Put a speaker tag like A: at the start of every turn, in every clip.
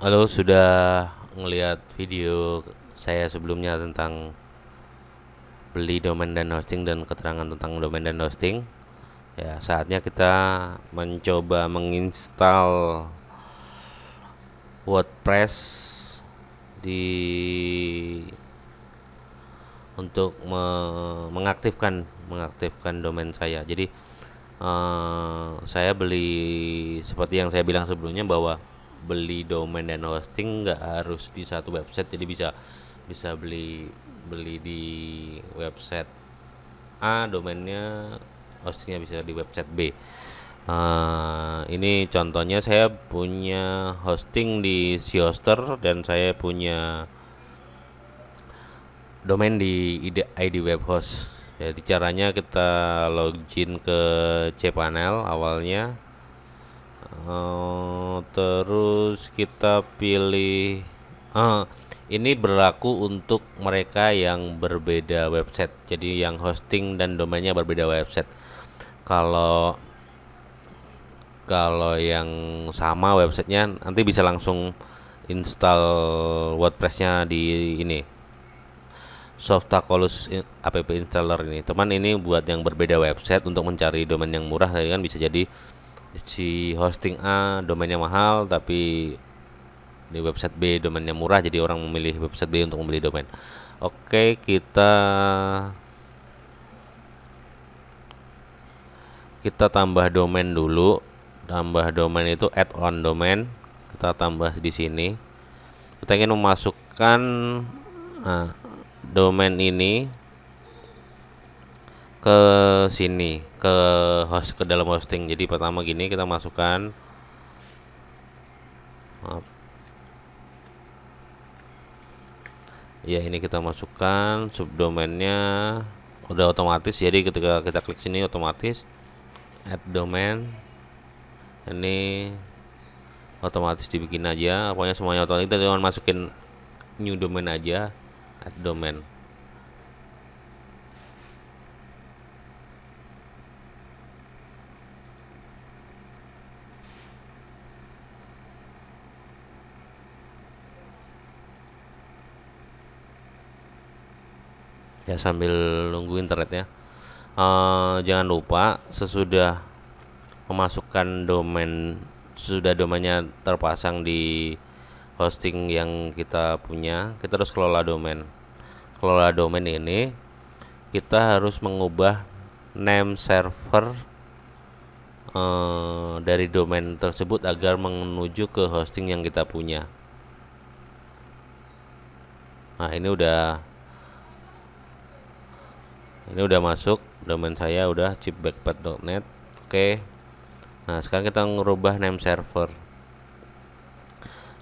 A: Halo, sudah melihat video saya sebelumnya tentang beli domain dan hosting dan keterangan tentang domain dan hosting. Ya, saatnya kita mencoba menginstal WordPress di untuk me mengaktifkan mengaktifkan domain saya. Jadi uh, saya beli seperti yang saya bilang sebelumnya bahwa beli domain dan hosting nggak harus di satu website jadi bisa bisa beli beli di website A domainnya hostingnya bisa di website B uh, ini contohnya saya punya hosting di Sioster dan saya punya domain di ID, ID web jadi caranya kita login ke cPanel awalnya Oh, terus kita pilih uh, ini berlaku untuk mereka yang berbeda website jadi yang hosting dan domainnya berbeda website kalau kalau yang sama websitenya nanti bisa langsung install WordPressnya di ini Softacolus eh, app installer ini teman ini buat yang berbeda website untuk mencari domain yang murah tadi kan bisa jadi si hosting A domainnya mahal tapi di website B domainnya murah jadi orang memilih website B untuk membeli domain. Oke, kita kita tambah domain dulu. Tambah domain itu add on domain. Kita tambah di sini. Kita ingin memasukkan nah, domain ini ke sini ke host ke dalam hosting jadi pertama gini kita masukkan maaf ya ini kita masukkan subdomainnya udah otomatis jadi ketika kita klik sini otomatis add domain ini otomatis dibikin aja pokoknya semuanya otomatis kita cuma masukin new domain aja add domain ya sambil nunggu internetnya ya. Eh, jangan lupa sesudah memasukkan domain sudah domainnya terpasang di hosting yang kita punya kita harus kelola domain kelola domain ini kita harus mengubah name server eh, dari domain tersebut agar menuju ke hosting yang kita punya nah ini udah ini udah masuk domain saya udah chipbackpad.net oke nah sekarang kita ngerubah name server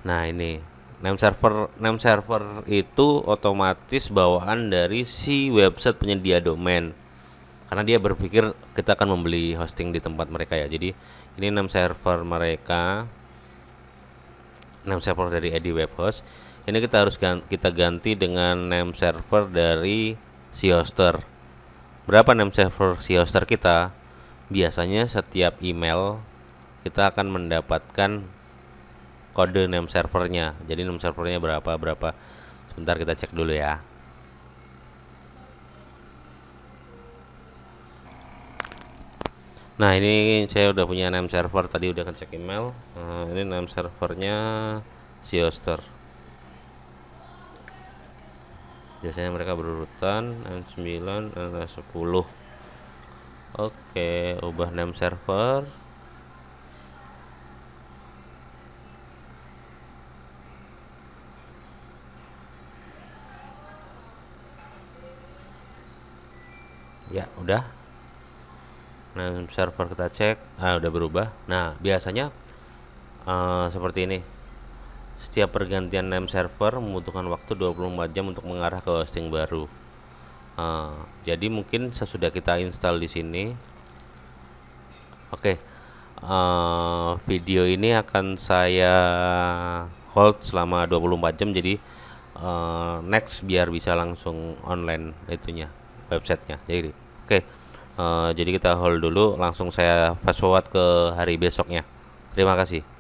A: nah ini name server name server itu otomatis bawaan dari si website penyedia domain karena dia berpikir kita akan membeli hosting di tempat mereka ya jadi ini name server mereka name server dari edi Webhost. Ini kita harus ganti, kita ganti dengan name server dari si hoster berapa name server si kita biasanya setiap email kita akan mendapatkan kode name servernya jadi name servernya berapa berapa sebentar kita cek dulu ya nah ini saya udah punya name server tadi udah ngecek email nah, ini name servernya si hoster biasanya mereka berurutan N9 N10 oke ubah name server ya udah nah server kita cek ah udah berubah nah biasanya uh, seperti ini setiap pergantian name server membutuhkan waktu 24 jam untuk mengarah ke hosting baru. Uh, jadi mungkin sesudah kita install di sini, oke, okay, uh, video ini akan saya hold selama 24 jam. Jadi uh, next biar bisa langsung online itunya websitenya. Jadi oke, okay, uh, jadi kita hold dulu. Langsung saya fast forward ke hari besoknya. Terima kasih.